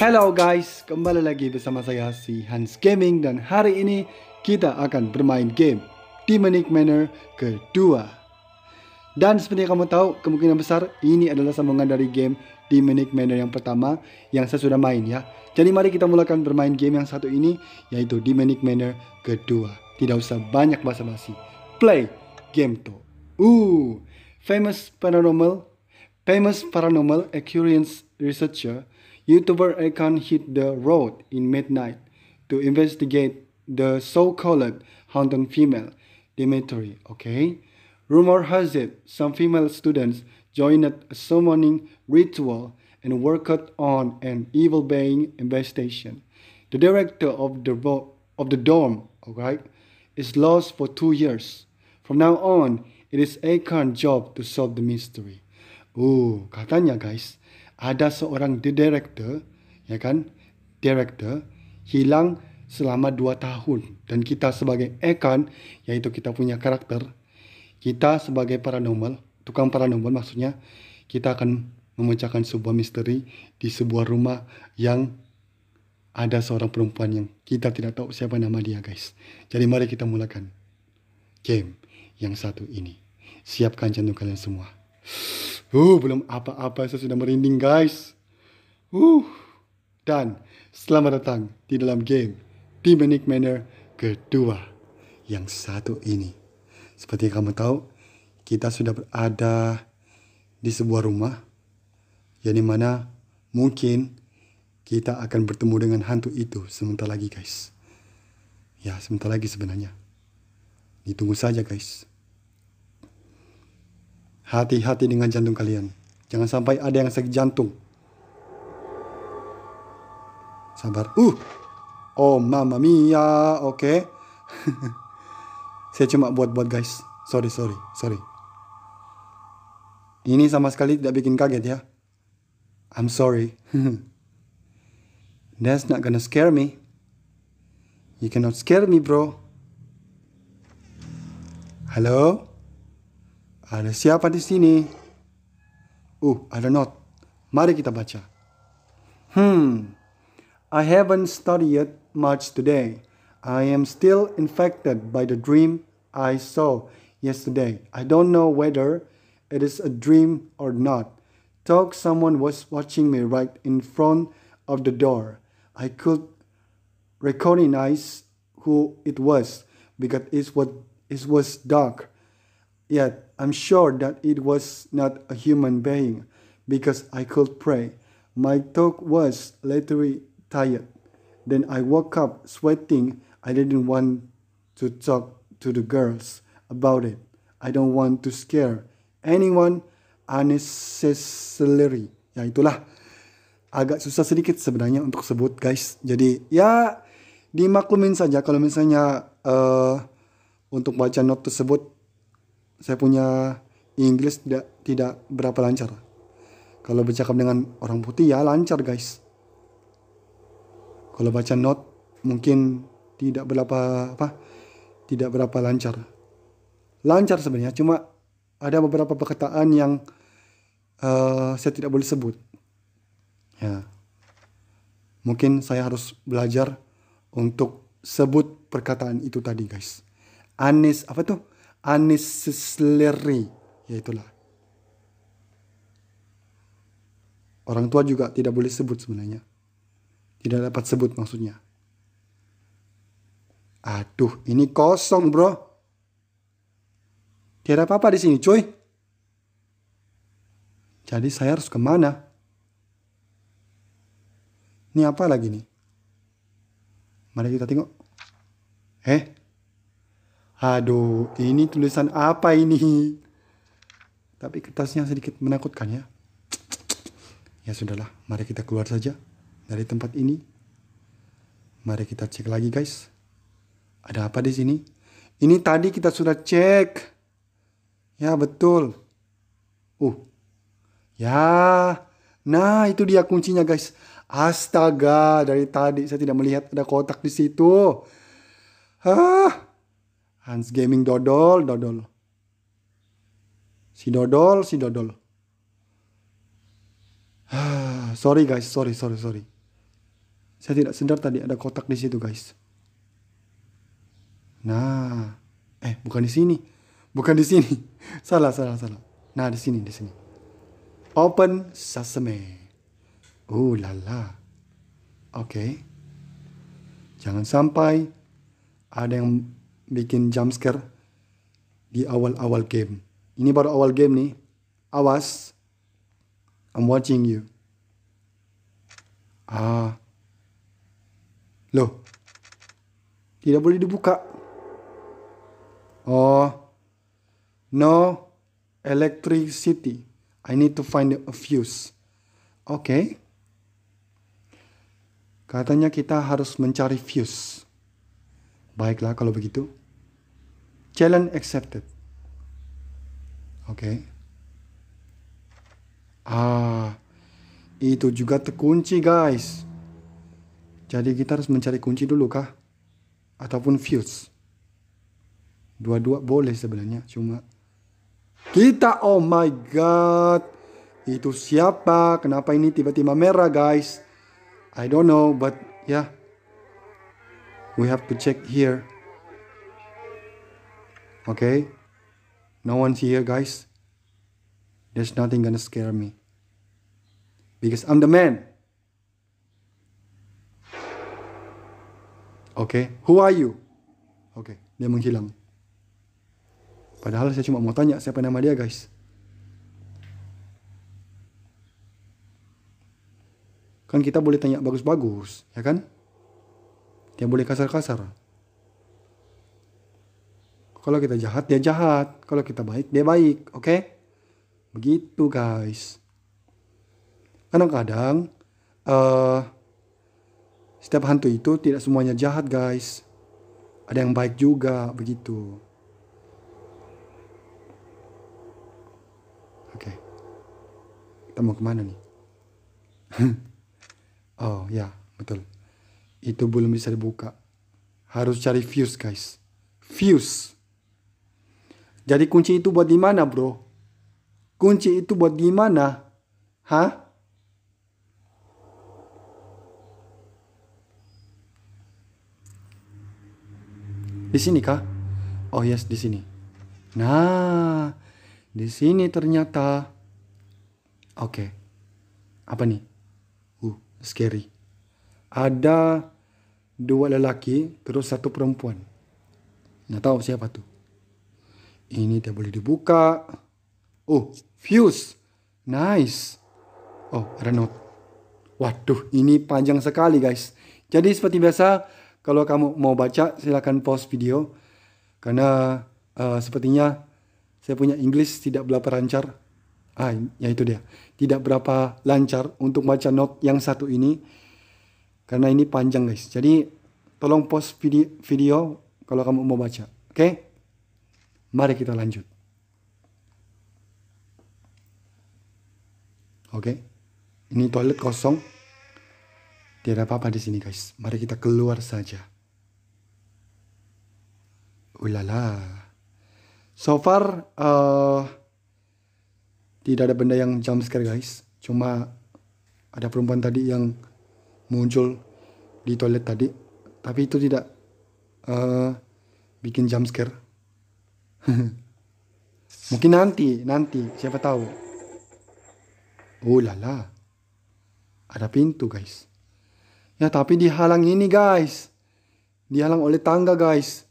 Hello guys, kembali lagi bersama saya si Hans Gaming dan hari ini kita akan bermain game Demonic Manor kedua. Dan seperti yang kamu tahu, kemungkinan besar ini adalah sambungan dari game Demonic Manor yang pertama yang saya sudah main ya. Jadi mari kita mulakan bermain game yang satu ini yaitu Demonic Manor kedua. Tidak usah banyak basa-basi. Play game to. Uh, famous paranormal, famous paranormal experience researcher YouTuber Akon hit the road in midnight to investigate the so-called Haunted female, Dimitri, okay? Rumor has it some female students joined a summoning ritual and worked on an evil being investigation. The director of the, of the dorm, alright, is lost for two years. From now on, it is Akon's job to solve the mystery. Ooh, katanya guys. ada seorang the director, ya kan, director hilang selama dua tahun dan kita sebagai Ekan, yaitu kita punya karakter, kita sebagai paranormal, tukang paranormal maksudnya, kita akan memecahkan sebuah misteri di sebuah rumah yang ada seorang perempuan yang kita tidak tahu siapa nama dia guys. Jadi mari kita mulakan game yang satu ini. Siapkan jantung kalian semua. Uh, belum apa-apa saya sudah merinding guys. Uh, dan selamat datang di dalam game Demonic Manor kedua. Yang satu ini. Seperti yang kamu tahu, kita sudah berada di sebuah rumah. Yang dimana mungkin kita akan bertemu dengan hantu itu sebentar lagi guys. Ya, sebentar lagi sebenarnya. Ditunggu saja guys. Hati-hati dengan jantung kalian. Jangan sampai ada yang sakit jantung. Sabar. Uh. Oh, mama mia. Oke. Okay. Saya cuma buat-buat guys. Sorry, sorry, sorry. Ini sama sekali tidak bikin kaget ya. I'm sorry. That's not gonna scare me. You cannot scare me, bro. Halo. Ada siapa di sini? Oh, ada not. Mari kita baca. Hmm, I haven't studied yet much today. I am still infected by the dream I saw yesterday. I don't know whether it is a dream or not. Talk. someone was watching me right in front of the door. I could recognize who it was because it was, it was dark. Yet I'm sure that it was not a human being because I could pray. My talk was literally tired. Then I woke up sweating. I didn't want to talk to the girls about it. I don't want to scare anyone unnecessarily. Ya itulah agak susah sedikit sebenarnya untuk sebut guys. Jadi ya dimaklumin saja kalau misalnya uh, untuk baca not tersebut saya punya Inggris tidak tidak berapa lancar. Kalau bercakap dengan orang putih ya lancar guys. Kalau baca not mungkin tidak berapa apa tidak berapa lancar. Lancar sebenarnya cuma ada beberapa perkataan yang uh, saya tidak boleh sebut. Ya. Mungkin saya harus belajar untuk sebut perkataan itu tadi guys. Anis apa tuh? Anisisleri, yaitulah. Orang tua juga tidak boleh sebut sebenarnya. Tidak dapat sebut maksudnya. Aduh, ini kosong bro. Tidak apa-apa di sini cuy. Jadi saya harus kemana? Ini apa lagi nih? Mari kita tengok. Eh, Aduh, ini tulisan apa ini? Tapi kertasnya sedikit menakutkan ya. Ya sudahlah, mari kita keluar saja dari tempat ini. Mari kita cek lagi guys. Ada apa di sini? Ini tadi kita sudah cek. Ya betul. Uh. Ya. Nah, itu dia kuncinya guys. Astaga, dari tadi saya tidak melihat ada kotak di situ. Hah? Hans Gaming dodol, dodol. Si dodol, si dodol. sorry guys, sorry, sorry, sorry. Saya tidak sadar tadi ada kotak di situ guys. Nah, eh bukan di sini, bukan di sini. salah, salah, salah. Nah di sini, di sini. Open sesame. Uh lala. Oke. Okay. Jangan sampai ada yang bikin jump di awal-awal game. Ini baru awal game nih. Awas. I'm watching you. Ah. Loh. Tidak boleh dibuka. Oh. No electricity. I need to find a fuse. Oke. Okay. Katanya kita harus mencari fuse. Baiklah kalau begitu challenge accepted. Oke. Okay. Ah, itu juga terkunci guys. Jadi kita harus mencari kunci dulu kah? Ataupun fuse? Dua-dua boleh sebenarnya, cuma kita oh my god. Itu siapa? Kenapa ini tiba-tiba merah guys? I don't know, but yeah. We have to check here. Okay? No one's here, guys. There's nothing gonna scare me. Because I'm the man. Okay? Who are you? Okay, dia menghilang. Padahal saya cuma mau tanya siapa nama dia, guys. Kan kita boleh tanya bagus-bagus, ya kan? Dia boleh kasar-kasar. Kalau kita jahat, dia jahat. Kalau kita baik, dia baik. Oke? Okay? Begitu, guys. Kadang-kadang, uh, setiap hantu itu tidak semuanya jahat, guys. Ada yang baik juga, begitu. Oke. Okay. Kita mau kemana nih? oh, ya, betul. Itu belum bisa dibuka harus cari fuse guys fuse jadi kunci itu buat di mana, bro? Kunci itu buat di mana? Hah? Di sini kah? Oh yes, di sini. Nah, di sini ternyata. Oke. Okay. Apa nih? Uh, scary. Ada dua lelaki, terus satu perempuan. Nggak tahu siapa tuh. Ini tidak boleh dibuka. Oh, fuse. Nice. Oh, Renault. Waduh, ini panjang sekali guys. Jadi seperti biasa, kalau kamu mau baca silahkan pause video. Karena uh, sepertinya saya punya Inggris tidak berapa lancar. Ah, ya itu dia. Tidak berapa lancar untuk baca note yang satu ini. Karena ini panjang guys. Jadi tolong pause video, video kalau kamu mau baca. Oke? Okay? Mari kita lanjut. Oke. Ini toilet kosong. Tidak apa-apa di sini, guys. Mari kita keluar saja. Ulala. So far uh, tidak ada benda yang jump scare, guys. Cuma ada perempuan tadi yang muncul di toilet tadi, tapi itu tidak uh, bikin jump scare. Mungkin nanti, nanti, siapa tahu. Oh lala. Ada pintu, guys. Ya, tapi dihalang ini, guys. Dihalang oleh tangga, guys.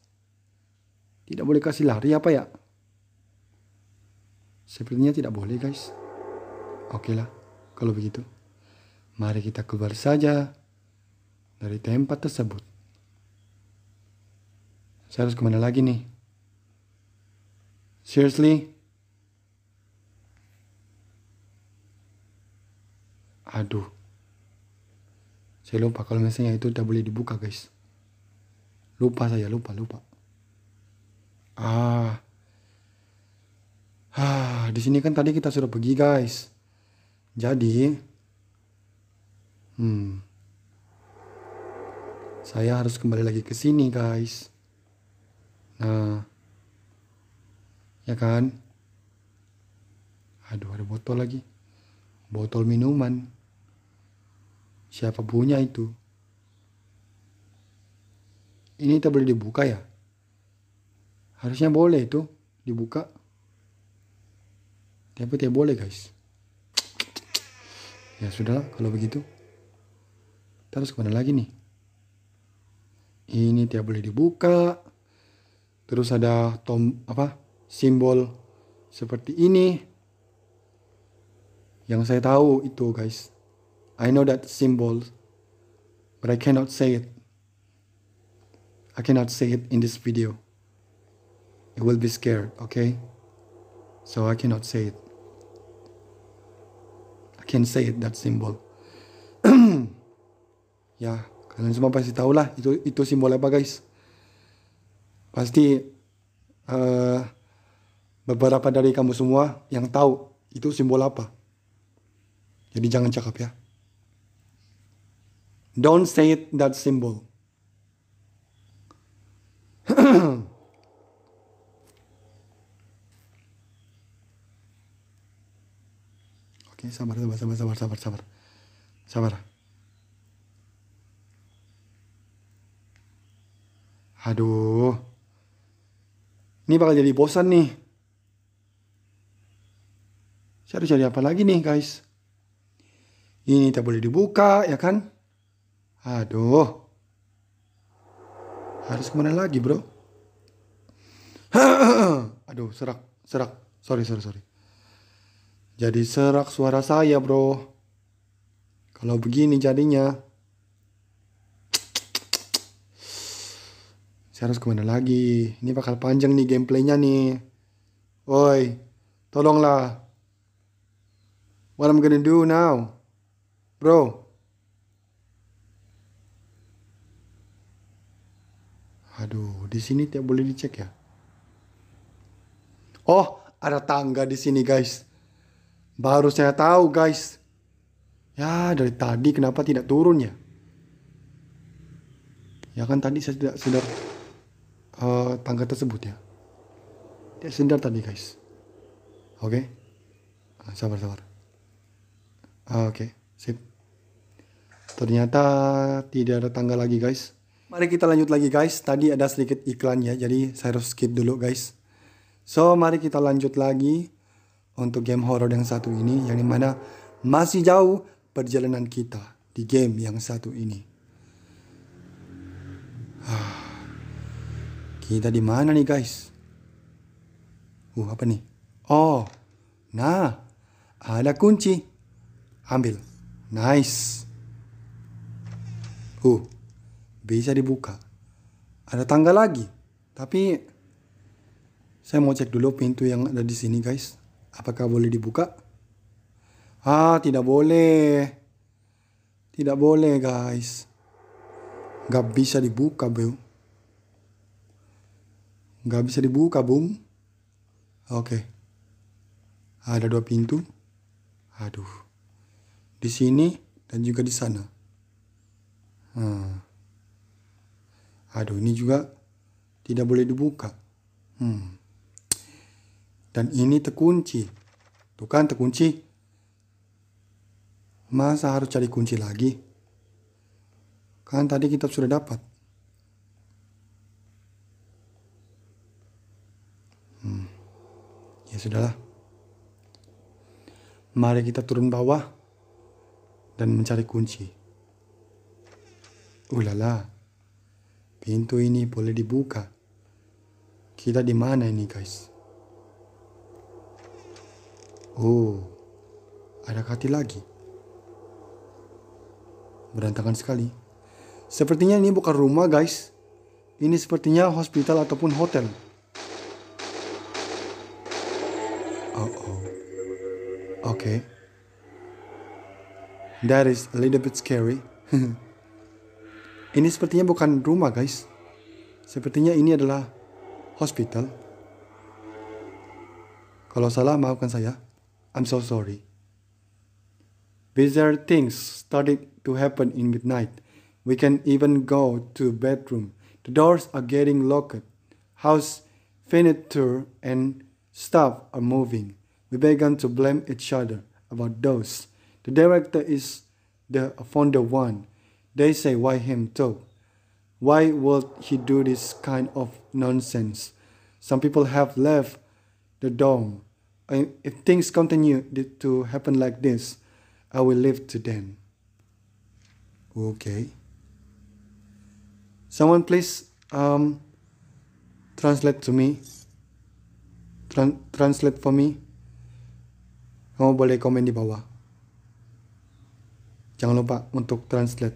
Tidak boleh kasih lari apa ya? Sepertinya tidak boleh, guys. Oke lah, kalau begitu. Mari kita keluar saja dari tempat tersebut. Saya harus kemana lagi nih? Seriously? Aduh. Saya lupa kalau misalnya itu udah boleh dibuka guys. Lupa saya, lupa, lupa. Ah. Ah, di sini kan tadi kita sudah pergi guys. Jadi, hmm, saya harus kembali lagi ke sini guys. Nah, ya kan aduh ada botol lagi botol minuman siapa punya itu ini tak boleh dibuka ya harusnya boleh itu dibuka tapi tidak boleh guys ya sudahlah kalau begitu terus kemana lagi nih ini tidak boleh dibuka terus ada tom apa simbol seperti ini yang saya tahu itu guys I know that symbol but I cannot say it I cannot say it in this video it will be scared okay so I cannot say it I can't say it that symbol ya kalian semua pasti tahu lah itu itu simbol apa guys pasti uh, beberapa dari kamu semua yang tahu itu simbol apa. Jadi jangan cakap ya. Don't say it, that symbol. Oke, okay, sabar, sabar, sabar, sabar, sabar, sabar. Sabar. Aduh. Ini bakal jadi bosan nih. Cari cari apa lagi nih guys? Ini tak boleh dibuka ya kan? Aduh. Harus kemana lagi bro? Aduh serak, serak. Sorry, sorry, sorry. Jadi serak suara saya bro. Kalau begini jadinya. Saya harus kemana lagi? Ini bakal panjang nih gameplaynya nih. Woi, tolonglah what I'm gonna do now, bro. Aduh, di sini tidak boleh dicek ya. Oh, ada tangga di sini guys. Baru saya tahu guys. Ya dari tadi kenapa tidak turun ya? Ya kan tadi saya tidak sedar uh, tangga tersebut ya. Tidak sedar tadi guys. Oke, okay? Ah, sabar sabar. Ah, oke, okay. sip. Ternyata tidak ada tangga lagi guys. Mari kita lanjut lagi guys. Tadi ada sedikit iklan ya, jadi saya harus skip dulu guys. So, mari kita lanjut lagi untuk game horror yang satu ini, yang dimana masih jauh perjalanan kita di game yang satu ini. Ah, kita di mana nih guys? Uh, apa nih? Oh, nah, ada kunci. Ambil. Nice. Uh, bisa dibuka. Ada tangga lagi. Tapi saya mau cek dulu pintu yang ada di sini, guys. Apakah boleh dibuka? Ah, tidak boleh. Tidak boleh, guys. Gak bisa dibuka, Bro. Gak bisa dibuka, Bung. Oke. Okay. Ada dua pintu. Aduh di sini dan juga di sana. Hmm. Aduh, ini juga tidak boleh dibuka. Hmm. Dan ini terkunci. Tuh kan terkunci. Masa harus cari kunci lagi? Kan tadi kita sudah dapat. Hmm. Ya sudahlah. Mari kita turun bawah dan mencari kunci. Ulala, pintu ini boleh dibuka. Kita di mana ini guys? Oh, ada kati lagi. Berantakan sekali. Sepertinya ini bukan rumah guys. Ini sepertinya hospital ataupun hotel. Oh oh. Oke. Okay. That is a little bit scary. ini sepertinya bukan rumah guys. Sepertinya ini adalah hospital. Kalau salah maafkan saya. I'm so sorry. Bizarre things started to happen in midnight. We can even go to bedroom. The doors are getting locked. House furniture and stuff are moving. We began to blame each other about those The director is the founder one. They say, why him too? Why would he do this kind of nonsense? Some people have left the dome. If things continue to happen like this, I will leave to them. Okay. Someone please um, translate to me. Tran translate for me. Kamu boleh komen di bawah. Jangan lupa untuk translate.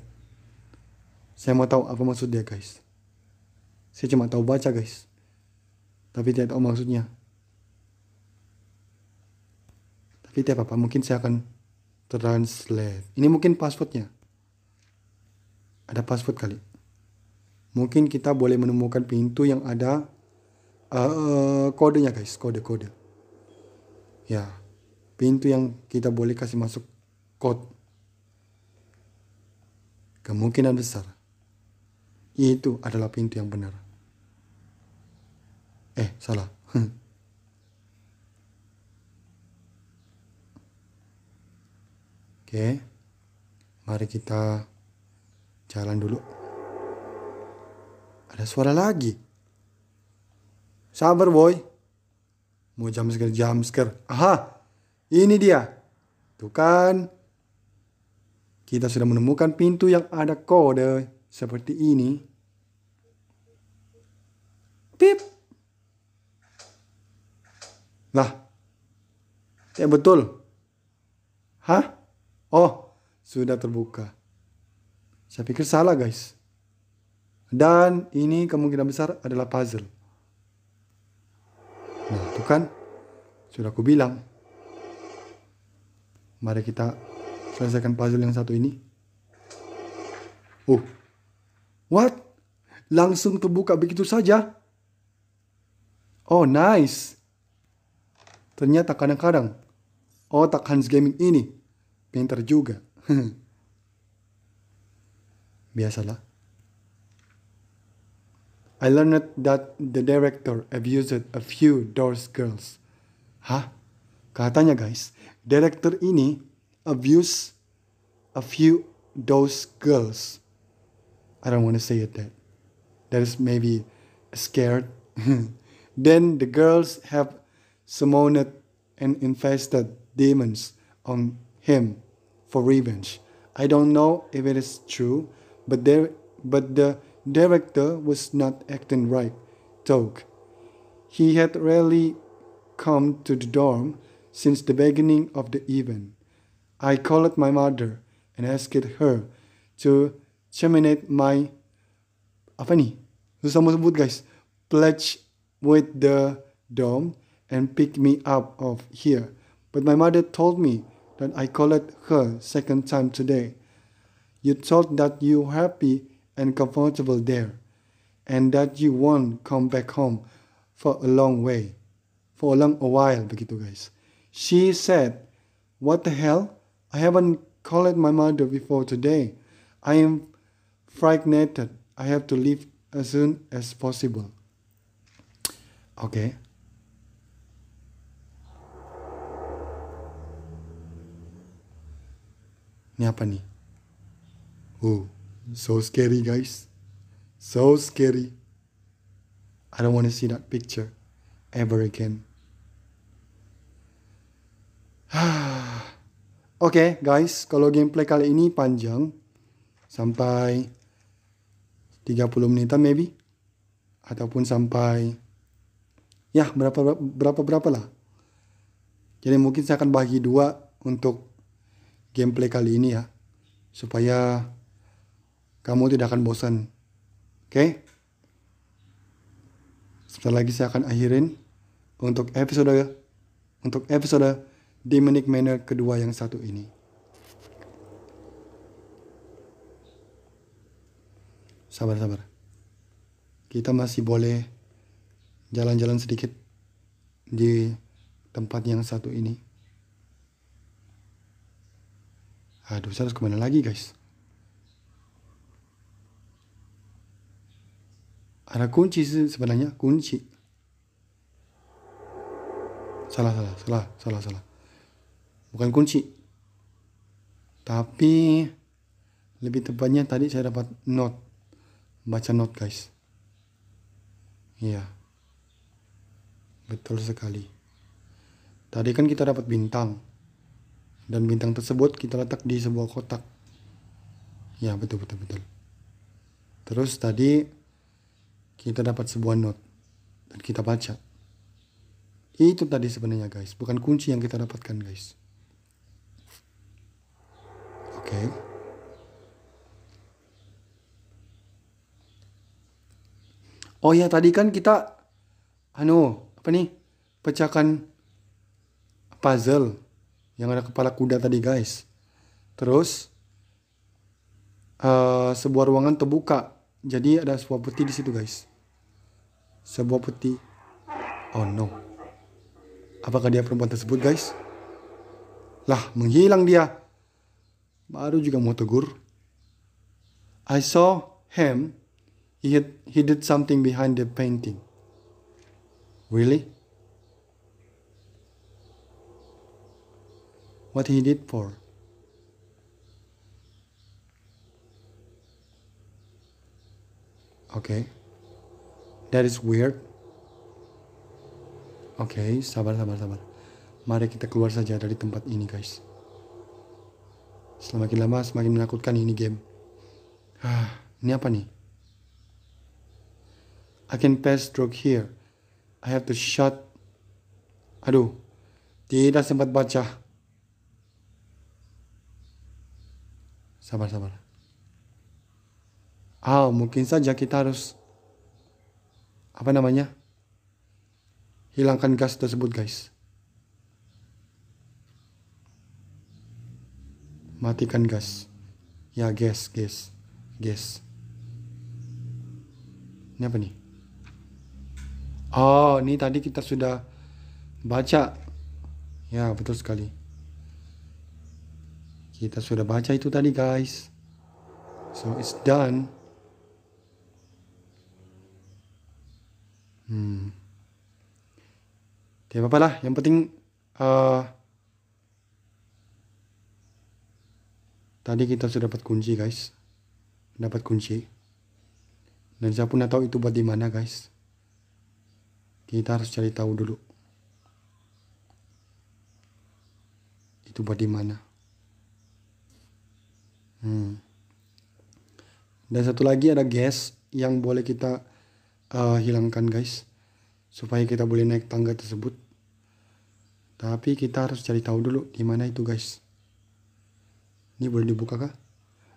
Saya mau tahu apa maksud dia guys. Saya cuma tahu baca guys. Tapi tidak tahu maksudnya. Tapi tidak apa-apa, mungkin saya akan translate. Ini mungkin passwordnya. Ada password kali. Mungkin kita boleh menemukan pintu yang ada uh, kodenya guys, kode-kode. Ya, pintu yang kita boleh kasih masuk code kemungkinan besar itu adalah pintu yang benar. Eh, salah. Oke, mari kita jalan dulu. Ada suara lagi. Sabar boy. Mau jam scare jam scare. Aha, ini dia. Tuh kan. Kita sudah menemukan pintu yang ada kode seperti ini. Pip. Lah. Ya betul. Hah? Oh, sudah terbuka. Saya pikir salah, guys. Dan ini kemungkinan besar adalah puzzle. Nah, itu kan sudah aku bilang. Mari kita selesaikan puzzle yang satu ini. Oh, what? Langsung terbuka begitu saja? Oh, nice. Ternyata kadang-kadang otak Hans Gaming ini pintar juga. Biasalah. I learned that the director abused a few doors girls. Hah? Katanya guys, director ini abuse a few those girls. I don't want to say it that. That is maybe scared. then the girls have summoned and infested demons on him for revenge. I don't know if it is true, but there but the director was not acting right. Talk. He had rarely come to the dorm since the beginning of the event. I called my mother and asked her to terminate my apa ni? Susah mau sebut guys. Pledge with the dome and pick me up of here. But my mother told me that I called her second time today. You thought that you happy and comfortable there, and that you won't come back home for a long way, for a long a while begitu guys. She said, what the hell? I haven't called my mother before today. I am frightened. I have to leave as soon as possible. Okay. Ini apa nih? Oh, so scary guys. So scary. I don't want to see that picture ever again. Ah. Oke okay, guys, kalau gameplay kali ini panjang sampai 30 menitan maybe ataupun sampai ya berapa berapa berapa lah. Jadi mungkin saya akan bagi dua untuk gameplay kali ini ya supaya kamu tidak akan bosan. Oke? Okay? Sebentar lagi saya akan akhirin untuk episode untuk episode di manner kedua yang satu ini. Sabar, sabar. Kita masih boleh jalan-jalan sedikit di tempat yang satu ini. Aduh, saya harus kemana lagi, guys? Ada kunci sih sebenarnya, kunci. Salah, salah, salah, salah, salah bukan kunci tapi lebih tepatnya tadi saya dapat not baca not guys iya betul sekali tadi kan kita dapat bintang dan bintang tersebut kita letak di sebuah kotak ya betul betul betul terus tadi kita dapat sebuah not dan kita baca itu tadi sebenarnya guys bukan kunci yang kita dapatkan guys Okay. Oh ya tadi kan kita anu apa nih pecahkan puzzle yang ada kepala kuda tadi guys. Terus uh, sebuah ruangan terbuka. Jadi ada sebuah peti di situ guys. Sebuah peti. Oh no. Apakah dia perempuan tersebut guys? Lah menghilang dia baru juga mau tegur. I saw him. He, had, he did something behind the painting. Really? What he did for? Okay. That is weird. Oke, okay, sabar, sabar, sabar. Mari kita keluar saja dari tempat ini, guys. Semakin lama semakin menakutkan ini game. Hah, ini apa nih? I can pass stroke here. I have to shut. Aduh, tidak sempat baca. Sabar, sabar. Ah, oh, mungkin saja kita harus apa namanya? Hilangkan gas tersebut, guys. matikan gas ya gas gas gas ini apa nih oh ini tadi kita sudah baca ya betul sekali kita sudah baca itu tadi guys so it's done hmm tidak apa-apa lah yang penting uh, Tadi kita sudah dapat kunci guys. Dapat kunci. Dan saya pun tahu itu buat di mana guys. Kita harus cari tahu dulu. Itu buat di mana? Hmm. Dan satu lagi ada gas yang boleh kita uh, hilangkan guys supaya kita boleh naik tangga tersebut. Tapi kita harus cari tahu dulu di mana itu guys. Ini boleh dibuka kah?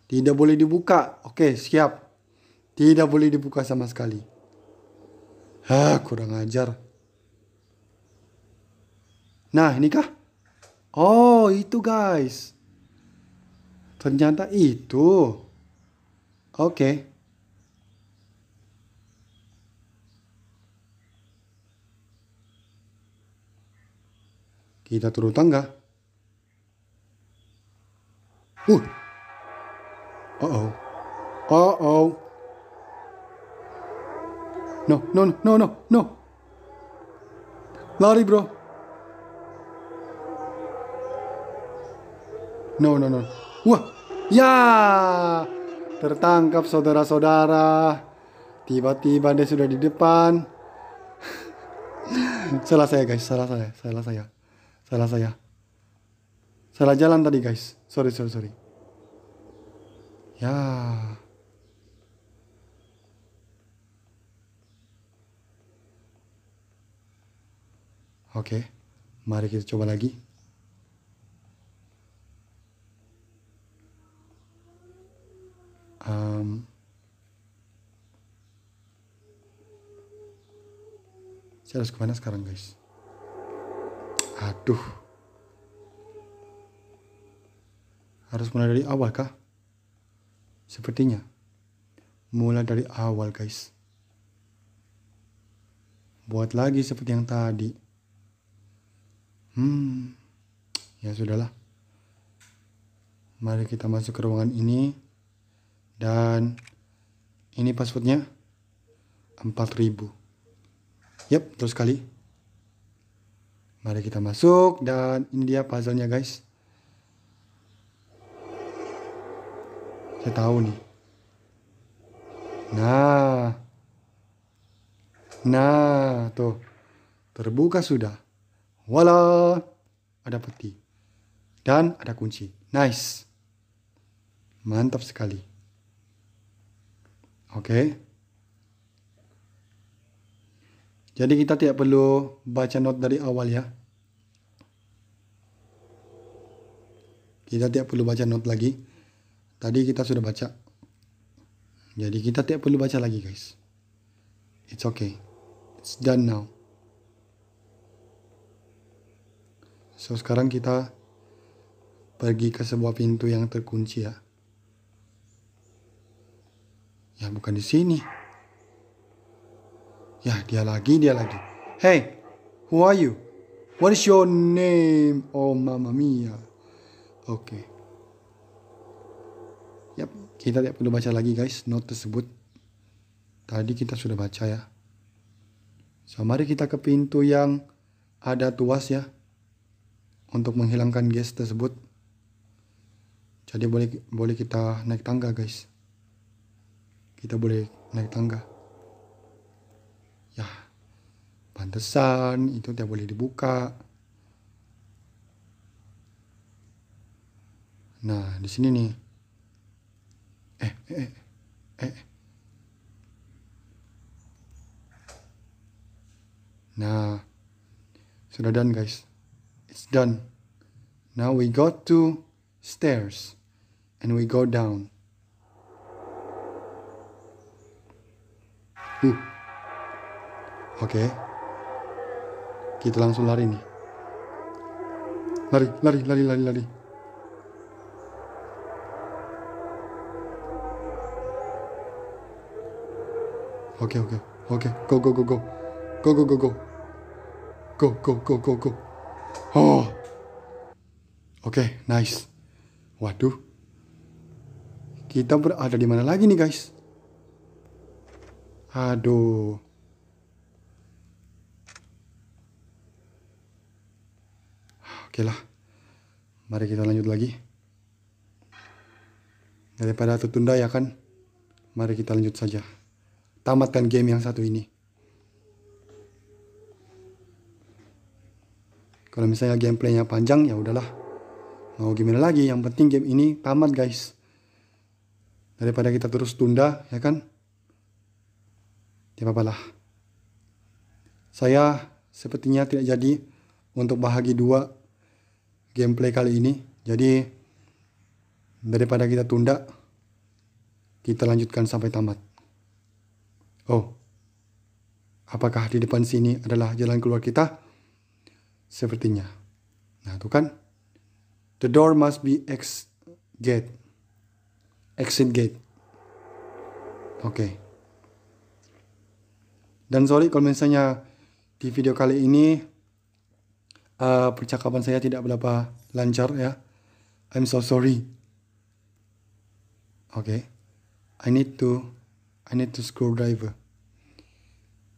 Tidak boleh dibuka. Oke, siap. Tidak boleh dibuka sama sekali. Hah, kurang ajar. Nah, ini kah? Oh, itu guys. Ternyata itu. Oke. Kita turun tangga. Uh, Uh-oh. Uh-oh. No, no, no, no, no. Lari, bro. No, no, no. Wah, ya. Tertangkap saudara-saudara. Tiba-tiba dia sudah di depan. salah saya guys, salah saya, salah saya, salah saya. Salah jalan tadi guys. Sorry, sorry, sorry. Ya. Oke. Mari kita coba lagi. Um, saya harus kemana sekarang guys? Aduh. Harus mulai dari awal kah? Sepertinya. Mulai dari awal guys. Buat lagi seperti yang tadi. Hmm. Ya sudahlah. Mari kita masuk ke ruangan ini. Dan ini passwordnya 4000. Yap, terus kali. Mari kita masuk dan ini dia puzzle-nya guys. saya tahu nih nah nah tuh terbuka sudah wala ada peti dan ada kunci nice mantap sekali oke Jadi kita tidak perlu baca not dari awal ya. Kita tidak perlu baca not lagi. Tadi kita sudah baca. Jadi kita tidak perlu baca lagi guys. It's okay. It's done now. So sekarang kita pergi ke sebuah pintu yang terkunci ya. Ya bukan di sini. Ya dia lagi, dia lagi. Hey, who are you? What is your name? Oh mamma mia. Oke. Okay. Kita tidak perlu baca lagi guys note tersebut. Tadi kita sudah baca ya. So mari kita ke pintu yang ada tuas ya. Untuk menghilangkan gas tersebut. Jadi boleh boleh kita naik tangga guys. Kita boleh naik tangga. Ya. Pantesan itu tidak boleh dibuka. Nah, di sini nih Eh, eh eh eh nah sudah done guys it's done now we go to stairs and we go down uh. oke okay. kita langsung lari nih lari lari lari lari lari Oke, oke, oke. Okay. Go, go, go, go. Go, go, go, go. Go, go, go, go, go. Oh. Oke, okay, nice. Waduh. Kita berada di mana lagi nih, guys? Aduh. Oke lah. Mari kita lanjut lagi. Daripada tertunda ya kan. Mari kita lanjut saja tamatkan game yang satu ini. Kalau misalnya gameplaynya panjang ya udahlah. Mau gimana lagi, yang penting game ini tamat guys. Daripada kita terus tunda, ya kan? Tidak apa apa Saya sepertinya tidak jadi untuk bahagi dua gameplay kali ini. Jadi daripada kita tunda, kita lanjutkan sampai tamat. Oh, apakah di depan sini adalah jalan keluar kita? Sepertinya. Nah, itu kan. The door must be ex gate. Exit gate. Oke. Okay. Dan sorry kalau misalnya di video kali ini uh, percakapan saya tidak berapa lancar ya. I'm so sorry. Oke. Okay. I need to I need to screwdriver.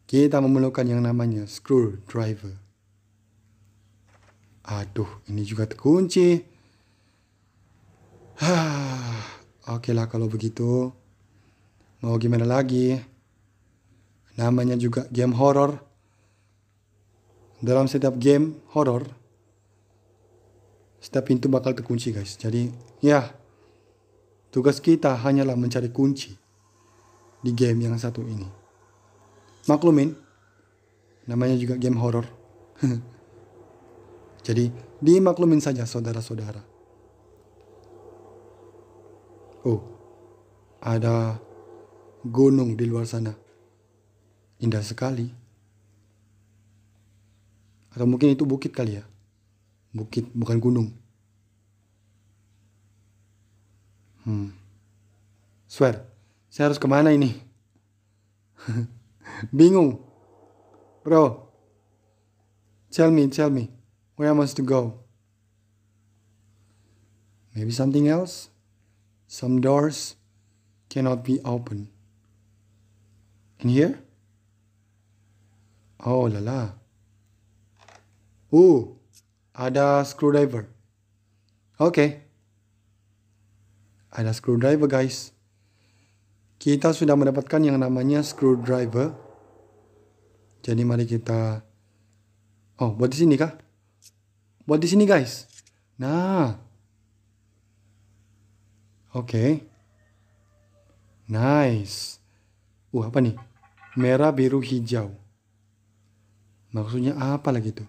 Kita memerlukan yang namanya screwdriver. Aduh, ini juga terkunci. Oke lah kalau begitu. Mau gimana lagi? Namanya juga game horror. Dalam setiap game horror, setiap pintu bakal terkunci guys. Jadi ya, tugas kita hanyalah mencari kunci di game yang satu ini. Maklumin, namanya juga game horror. Jadi dimaklumin saja saudara-saudara. Oh, ada gunung di luar sana. Indah sekali. Atau mungkin itu bukit kali ya. Bukit bukan gunung. Hmm. Swear, saya harus kemana ini? Bingung. Bro, tell me, tell me, where I must to go? Maybe something else? Some doors cannot be open. In here? Oh la la. Oh, ada screwdriver. Oke. Okay. Ada screwdriver guys kita sudah mendapatkan yang namanya screwdriver. Jadi mari kita Oh, buat di sini kah? Buat di sini, guys. Nah. Oke. Okay. Nice. Uh, apa nih? Merah, biru, hijau. Maksudnya apa lagi tuh?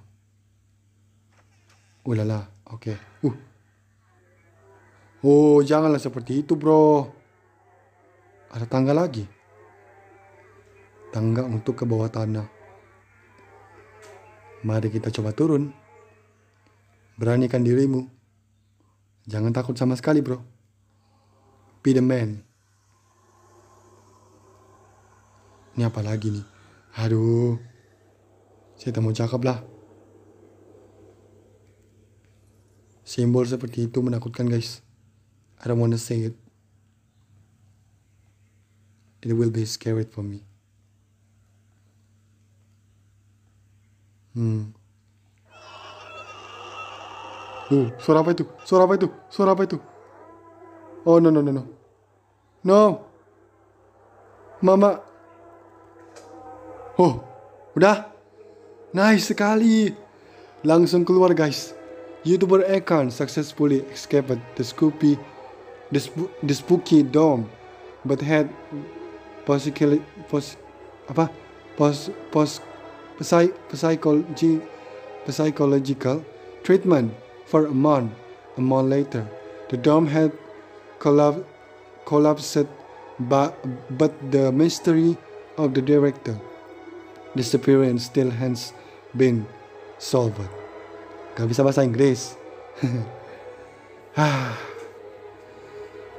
Ulala, lah, oke. Okay. Uh. Oh, janganlah seperti itu, bro. Ada tangga lagi. Tangga untuk ke bawah tanah. Mari kita coba turun. Beranikan dirimu. Jangan takut sama sekali, bro. Be the man. Ini apa lagi nih? Aduh. Saya tak mau cakap lah. Simbol seperti itu menakutkan guys. I don't wanna say it it will be scary for me. Hmm. Oh, suara apa itu? Suara apa itu? Suara apa itu? Oh, no, no, no, no. No. Mama. Oh, udah? Nice sekali. Langsung keluar, guys. YouTuber Ekan successfully escaped the spooky, the, sp the spooky dome, but had psikologi pos apa pos pos psy, psychology psychological treatment for a month. A month later, the dome had collab collapsed, but, but the mystery of the director disappearance still has been solved. Gak bisa bahasa Inggris. ya ah.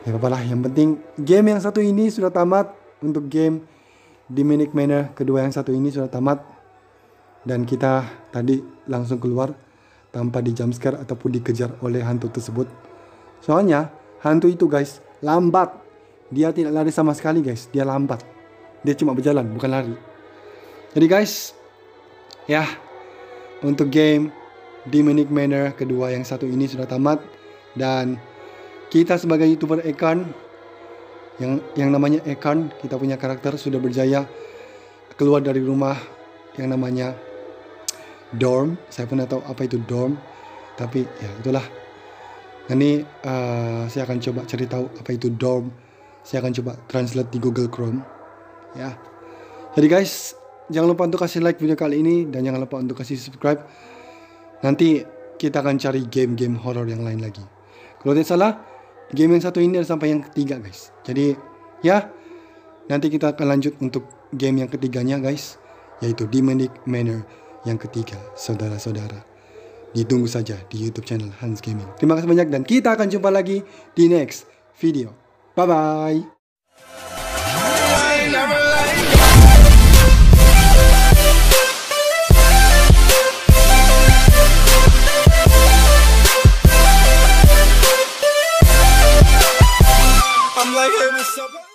apa apa lah. Yang penting game yang satu ini sudah tamat untuk game Dominic Manor kedua yang satu ini sudah tamat dan kita tadi langsung keluar tanpa di jumpscare ataupun dikejar oleh hantu tersebut. Soalnya hantu itu guys lambat. Dia tidak lari sama sekali guys, dia lambat. Dia cuma berjalan bukan lari. Jadi guys, ya untuk game Dominic Manor kedua yang satu ini sudah tamat dan kita sebagai youtuber Ekan yang yang namanya Ekan kita punya karakter sudah berjaya keluar dari rumah yang namanya dorm saya pun tahu apa itu dorm tapi ya itulah ini uh, saya akan coba cari tahu apa itu dorm saya akan coba translate di Google Chrome ya jadi guys jangan lupa untuk kasih like video kali ini dan jangan lupa untuk kasih subscribe nanti kita akan cari game-game horror yang lain lagi kalau tidak salah game yang satu ini ada sampai yang ketiga guys jadi ya nanti kita akan lanjut untuk game yang ketiganya guys yaitu Demonic Manor yang ketiga saudara-saudara ditunggu saja di YouTube channel Hans Gaming terima kasih banyak dan kita akan jumpa lagi di next video bye bye suburb.